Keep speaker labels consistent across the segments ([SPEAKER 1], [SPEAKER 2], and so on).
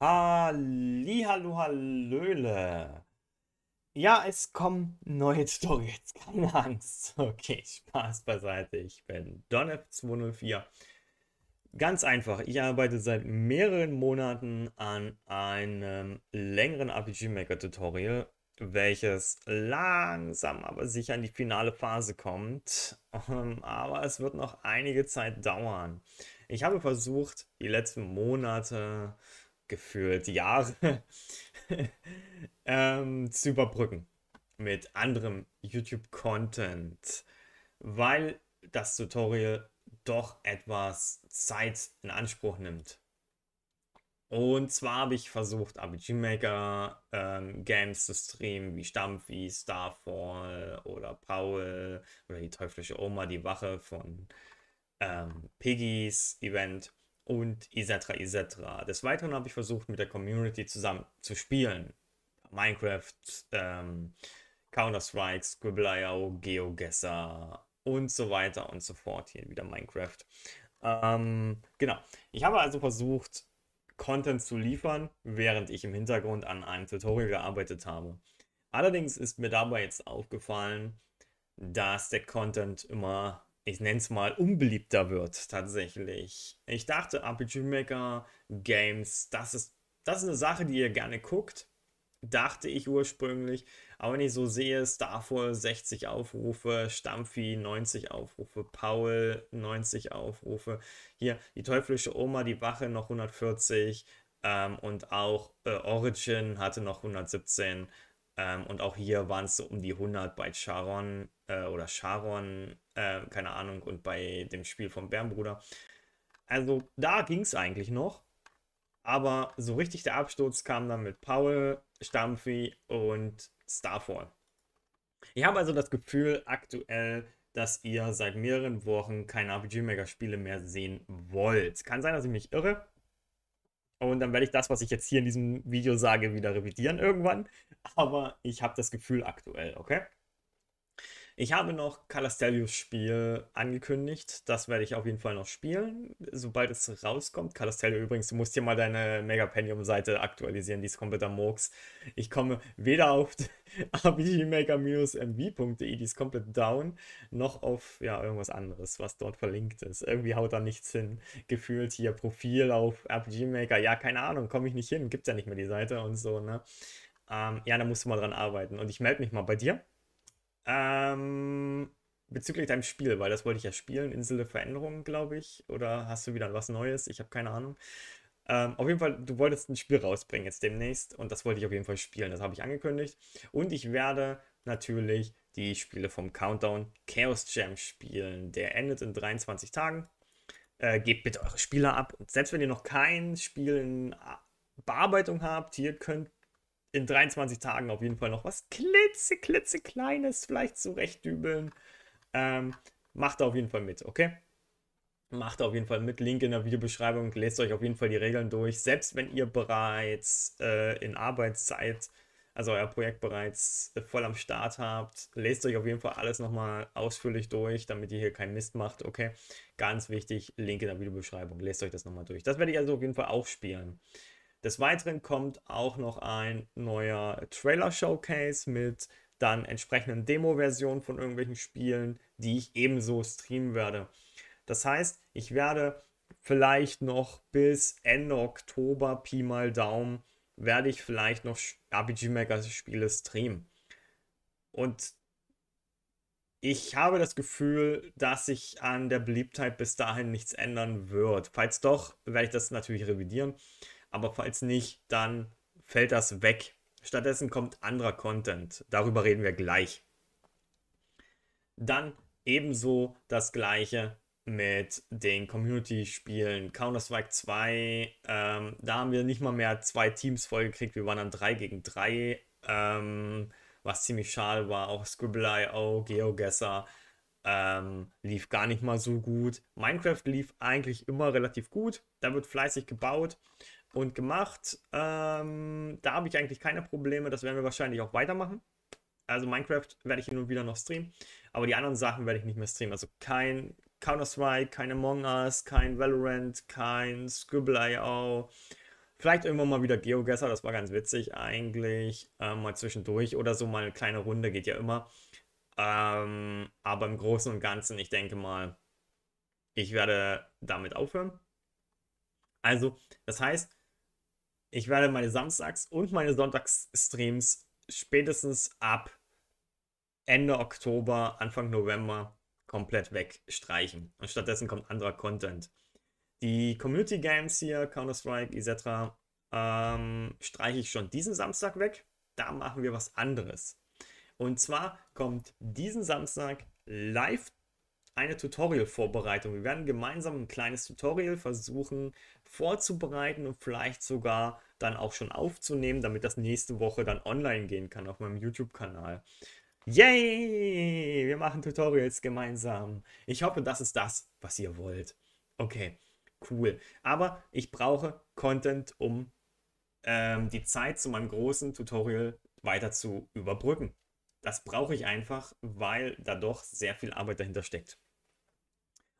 [SPEAKER 1] Hallihallo, Hallöle. Ja, es kommen neue Tutorials, keine Angst. Okay, Spaß beiseite, ich bin Donf204. Ganz einfach, ich arbeite seit mehreren Monaten an einem längeren RPG Maker Tutorial, welches langsam aber sicher in die finale Phase kommt. Ähm, aber es wird noch einige Zeit dauern. Ich habe versucht, die letzten Monate gefühlt Jahre ähm, zu überbrücken mit anderem YouTube-Content, weil das Tutorial doch etwas Zeit in Anspruch nimmt. Und zwar habe ich versucht, RPG Maker ähm, Games zu streamen, wie Stampf, wie Starfall oder Paul oder die teuflische Oma, die Wache von ähm, Piggies Event und etc. etc. Des Weiteren habe ich versucht, mit der Community zusammen zu spielen. Minecraft, ähm, Counter-Strike, Scribble.io, GeoGuessr und so weiter und so fort. Hier wieder Minecraft. Ähm, genau. Ich habe also versucht, Content zu liefern, während ich im Hintergrund an einem Tutorial gearbeitet habe. Allerdings ist mir dabei jetzt aufgefallen, dass der Content immer ich nenne es mal, unbeliebter wird tatsächlich. Ich dachte, RPG Maker, Games, das ist, das ist eine Sache, die ihr gerne guckt. Dachte ich ursprünglich. Aber wenn ich so sehe, Starfall 60 Aufrufe, Stampfi 90 Aufrufe, Paul 90 Aufrufe. Hier, die teuflische Oma, die Wache noch 140. Ähm, und auch äh, Origin hatte noch 117. Ähm, und auch hier waren es so um die 100 bei Charon äh, oder Charon, äh, keine Ahnung, und bei dem Spiel vom Bärenbruder. Also da ging es eigentlich noch. Aber so richtig der Absturz kam dann mit Paul, Stampfi und Starfall. Ich habe also das Gefühl aktuell, dass ihr seit mehreren Wochen keine rpg mega spiele mehr sehen wollt. Kann sein, dass ich mich irre. Und dann werde ich das, was ich jetzt hier in diesem Video sage, wieder revidieren irgendwann. Aber ich habe das Gefühl aktuell, okay? Ich habe noch Calastelius Spiel angekündigt. Das werde ich auf jeden Fall noch spielen, sobald es rauskommt. Calastelio übrigens, du musst hier mal deine Megapentium-Seite aktualisieren, die ist komplett am Murks. Ich komme weder auf rpgmaker-mv.de, die ist komplett down, noch auf ja, irgendwas anderes, was dort verlinkt ist. Irgendwie haut da nichts hin. Gefühlt hier Profil auf rpgmaker, ja, keine Ahnung, komme ich nicht hin, gibt ja nicht mehr die Seite und so, ne? Ähm, ja, da musst du mal dran arbeiten. Und ich melde mich mal bei dir ähm, bezüglich deinem Spiel, weil das wollte ich ja spielen, Insel der Veränderung, glaube ich. Oder hast du wieder was Neues? Ich habe keine Ahnung. Ähm, auf jeden Fall, du wolltest ein Spiel rausbringen jetzt demnächst und das wollte ich auf jeden Fall spielen. Das habe ich angekündigt. Und ich werde natürlich die Spiele vom Countdown Chaos Jam spielen. Der endet in 23 Tagen. Äh, gebt bitte eure Spieler ab. Und selbst wenn ihr noch kein Spiel in Bearbeitung habt, ihr könnt in 23 Tagen auf jeden Fall noch was klitzeklitzekleines vielleicht zurechtdübeln. Ähm, macht auf jeden Fall mit, okay? Macht auf jeden Fall mit. Link in der Videobeschreibung. Lest euch auf jeden Fall die Regeln durch. Selbst wenn ihr bereits äh, in Arbeitszeit, also euer Projekt bereits äh, voll am Start habt, lest euch auf jeden Fall alles nochmal ausführlich durch, damit ihr hier keinen Mist macht, okay? Ganz wichtig. Link in der Videobeschreibung. Lest euch das nochmal durch. Das werde ich also auf jeden Fall auch spielen. Des Weiteren kommt auch noch ein neuer Trailer-Showcase mit dann entsprechenden Demo-Versionen von irgendwelchen Spielen, die ich ebenso streamen werde. Das heißt, ich werde vielleicht noch bis Ende Oktober, Pi mal Daumen, werde ich vielleicht noch RPG Maker Spiele streamen. Und ich habe das Gefühl, dass sich an der Beliebtheit bis dahin nichts ändern wird. Falls doch, werde ich das natürlich revidieren aber falls nicht, dann fällt das weg. Stattdessen kommt anderer Content. Darüber reden wir gleich. Dann ebenso das gleiche mit den Community-Spielen. Counter-Strike 2, ähm, da haben wir nicht mal mehr zwei Teams vollgekriegt. Wir waren dann 3 gegen 3, ähm, was ziemlich schade war. Auch Scribble.io, GeoGuessr ähm, lief gar nicht mal so gut. Minecraft lief eigentlich immer relativ gut. Da wird fleißig gebaut und gemacht. Ähm, da habe ich eigentlich keine Probleme. Das werden wir wahrscheinlich auch weitermachen. Also Minecraft werde ich nun wieder noch streamen. Aber die anderen Sachen werde ich nicht mehr streamen. Also kein Counter-Strike, kein Among Us, kein Valorant, kein Scribble.io. Vielleicht irgendwann mal wieder GeoGuessr, das war ganz witzig eigentlich. Ähm, mal zwischendurch oder so mal eine kleine Runde, geht ja immer. Ähm, aber im Großen und Ganzen, ich denke mal, ich werde damit aufhören. Also, das heißt, ich werde meine Samstags- und meine Sonntagsstreams spätestens ab Ende Oktober, Anfang November komplett wegstreichen. Und stattdessen kommt anderer Content. Die Community Games hier, Counter-Strike etc., ähm, streiche ich schon diesen Samstag weg. Da machen wir was anderes. Und zwar kommt diesen Samstag live eine Tutorial-Vorbereitung. Wir werden gemeinsam ein kleines Tutorial versuchen vorzubereiten und vielleicht sogar dann auch schon aufzunehmen, damit das nächste Woche dann online gehen kann auf meinem YouTube-Kanal. Yay! Wir machen Tutorials gemeinsam. Ich hoffe, das ist das, was ihr wollt. Okay, cool. Aber ich brauche Content, um ähm, die Zeit zu meinem großen Tutorial weiter zu überbrücken. Das brauche ich einfach, weil da doch sehr viel Arbeit dahinter steckt.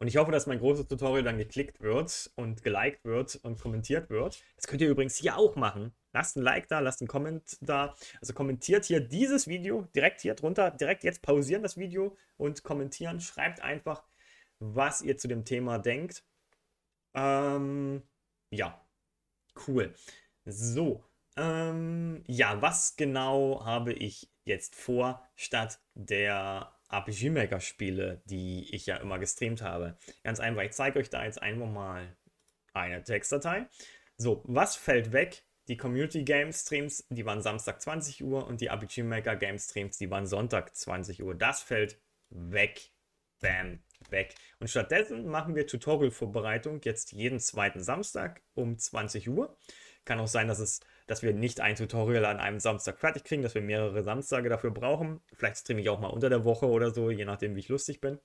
[SPEAKER 1] Und ich hoffe, dass mein großes Tutorial dann geklickt wird und geliked wird und kommentiert wird. Das könnt ihr übrigens hier auch machen. Lasst ein Like da, lasst einen Comment da. Also kommentiert hier dieses Video direkt hier drunter, direkt jetzt pausieren das Video und kommentieren. Schreibt einfach, was ihr zu dem Thema denkt. Ähm, ja, cool. So, ähm, ja, was genau habe ich jetzt vor statt der RPG Maker Spiele, die ich ja immer gestreamt habe. Ganz einfach, ich zeige euch da jetzt einfach mal eine Textdatei. So, was fällt weg? Die Community Game Streams, die waren Samstag 20 Uhr und die RPG Maker Game Streams, die waren Sonntag 20 Uhr. Das fällt weg. Bam, weg. Und stattdessen machen wir Tutorial-Vorbereitung jetzt jeden zweiten Samstag um 20 Uhr. Kann auch sein, dass, es, dass wir nicht ein Tutorial an einem Samstag fertig kriegen, dass wir mehrere Samstage dafür brauchen. Vielleicht streame ich auch mal unter der Woche oder so, je nachdem, wie ich lustig bin.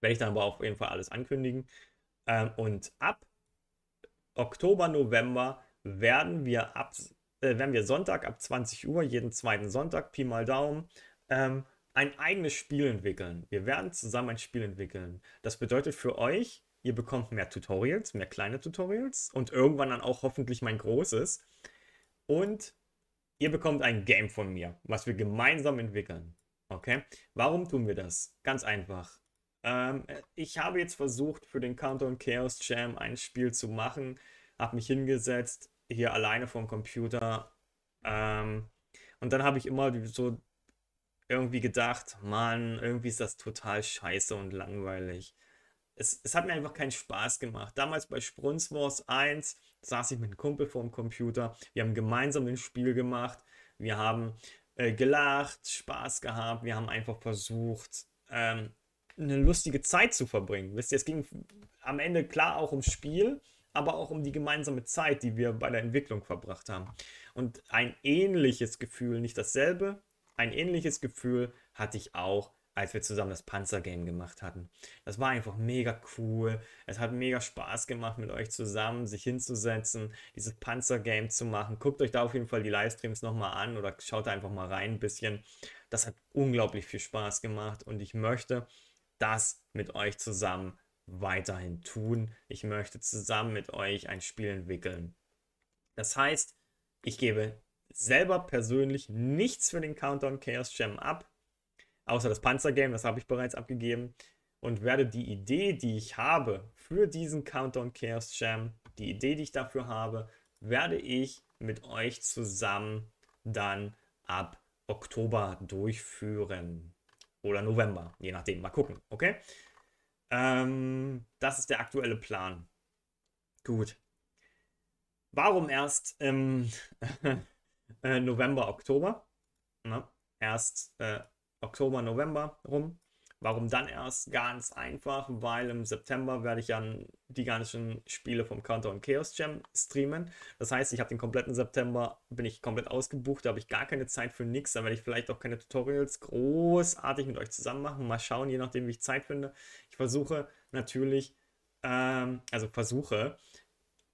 [SPEAKER 1] Werde ich dann aber auf jeden Fall alles ankündigen. Ähm, und ab Oktober, November werden wir, ab, äh, werden wir Sonntag ab 20 Uhr, jeden zweiten Sonntag, Pi mal Daumen, ähm, ein eigenes Spiel entwickeln. Wir werden zusammen ein Spiel entwickeln. Das bedeutet für euch, Ihr bekommt mehr Tutorials, mehr kleine Tutorials und irgendwann dann auch hoffentlich mein großes. Und ihr bekommt ein Game von mir, was wir gemeinsam entwickeln. Okay? Warum tun wir das? Ganz einfach. Ähm, ich habe jetzt versucht, für den Countdown Chaos Jam ein Spiel zu machen, habe mich hingesetzt, hier alleine vom Computer. Ähm, und dann habe ich immer so irgendwie gedacht, Mann, irgendwie ist das total scheiße und langweilig es, es hat mir einfach keinen Spaß gemacht. Damals bei Sprunz Wars 1 saß ich mit einem Kumpel vorm Computer. Wir haben gemeinsam ein Spiel gemacht. Wir haben äh, gelacht, Spaß gehabt. Wir haben einfach versucht, ähm, eine lustige Zeit zu verbringen. Wisst ihr, es ging am Ende klar auch ums Spiel, aber auch um die gemeinsame Zeit, die wir bei der Entwicklung verbracht haben. Und ein ähnliches Gefühl, nicht dasselbe, ein ähnliches Gefühl hatte ich auch als wir zusammen das Panzergame gemacht hatten. Das war einfach mega cool. Es hat mega Spaß gemacht, mit euch zusammen sich hinzusetzen, dieses Panzergame zu machen. Guckt euch da auf jeden Fall die Livestreams nochmal an oder schaut da einfach mal rein ein bisschen. Das hat unglaublich viel Spaß gemacht und ich möchte das mit euch zusammen weiterhin tun. Ich möchte zusammen mit euch ein Spiel entwickeln. Das heißt, ich gebe selber persönlich nichts für den Countdown Chaos Jam ab außer das Panzergame, das habe ich bereits abgegeben. Und werde die Idee, die ich habe für diesen Countdown Chaos Jam, die Idee, die ich dafür habe, werde ich mit euch zusammen dann ab Oktober durchführen. Oder November, je nachdem. Mal gucken, okay? Ähm, das ist der aktuelle Plan. Gut. Warum erst im äh, November, Oktober? Na, erst äh, Oktober, November rum. Warum dann erst? Ganz einfach, weil im September werde ich dann die ganzen Spiele vom Countdown Chaos Jam streamen. Das heißt, ich habe den kompletten September, bin ich komplett ausgebucht, da habe ich gar keine Zeit für nichts. Da werde ich vielleicht auch keine Tutorials großartig mit euch zusammen machen. Mal schauen, je nachdem, wie ich Zeit finde. Ich versuche natürlich, ähm, also versuche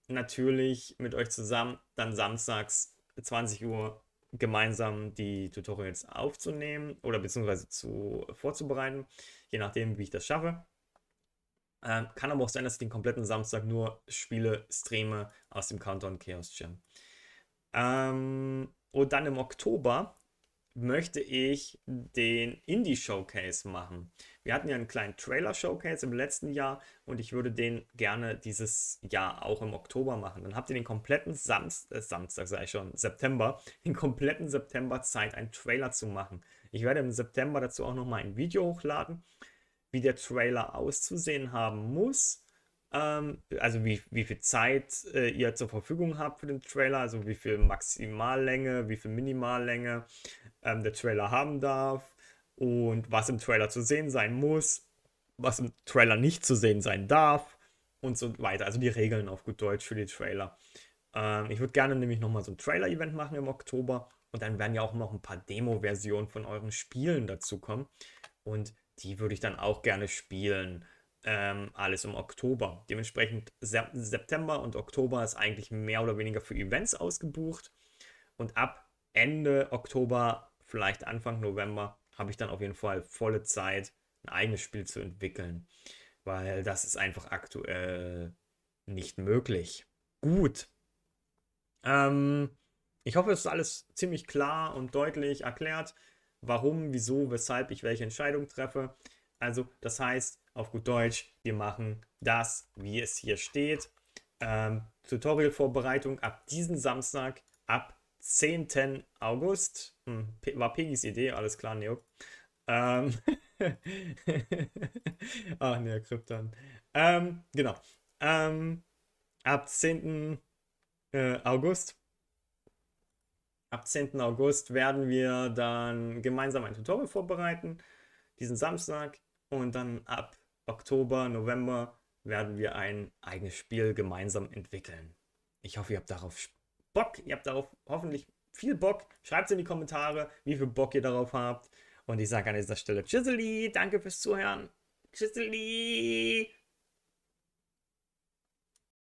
[SPEAKER 1] natürlich mit euch zusammen dann samstags 20 Uhr gemeinsam die Tutorials aufzunehmen oder beziehungsweise zu, äh, vorzubereiten, je nachdem, wie ich das schaffe. Ähm, kann aber auch sein, dass ich den kompletten Samstag nur Spiele streame aus dem Countdown Chaos Gym. Ähm, und dann im Oktober möchte ich den Indie-Showcase machen. Wir hatten ja einen kleinen Trailer-Showcase im letzten Jahr und ich würde den gerne dieses Jahr auch im Oktober machen. Dann habt ihr den kompletten Samst äh, Samstag, sage ich schon, September, den kompletten September Zeit, einen Trailer zu machen. Ich werde im September dazu auch nochmal ein Video hochladen, wie der Trailer auszusehen haben muss ähm, also wie, wie viel Zeit äh, ihr zur Verfügung habt für den Trailer, also wie viel Maximallänge, wie viel Minimallänge ähm, der Trailer haben darf und was im Trailer zu sehen sein muss, was im Trailer nicht zu sehen sein darf und so weiter. Also die Regeln auf gut Deutsch für die Trailer. Ähm, ich würde gerne nämlich nochmal so ein Trailer-Event machen im Oktober und dann werden ja auch noch ein paar Demo-Versionen von euren Spielen dazukommen und die würde ich dann auch gerne spielen ähm, alles im Oktober. Dementsprechend Se September und Oktober ist eigentlich mehr oder weniger für Events ausgebucht. Und ab Ende Oktober, vielleicht Anfang November, habe ich dann auf jeden Fall volle Zeit, ein eigenes Spiel zu entwickeln. Weil das ist einfach aktuell nicht möglich. Gut. Ähm, ich hoffe, es ist alles ziemlich klar und deutlich erklärt, warum, wieso, weshalb ich welche Entscheidung treffe. Also, das heißt, auf gut Deutsch, wir machen das, wie es hier steht. Ähm, Tutorial-Vorbereitung ab diesem Samstag, ab 10. August. Hm, war Pegis Idee, alles klar, Neo. Ähm, Ach ah, ne, Krypton. Ähm, genau. Ähm, ab 10. Äh, August. Ab 10. August werden wir dann gemeinsam ein Tutorial vorbereiten. Diesen Samstag. Und dann ab Oktober, November werden wir ein eigenes Spiel gemeinsam entwickeln. Ich hoffe, ihr habt darauf Bock. Ihr habt darauf hoffentlich viel Bock. Schreibt es in die Kommentare, wie viel Bock ihr darauf habt. Und ich sage an dieser Stelle Tschüsseli, danke fürs Zuhören. Tschüsseli.